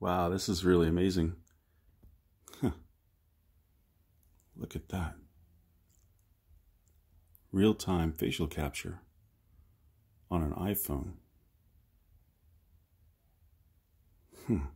Wow, this is really amazing. Huh. Look at that. Real-time facial capture on an iPhone. Hmm.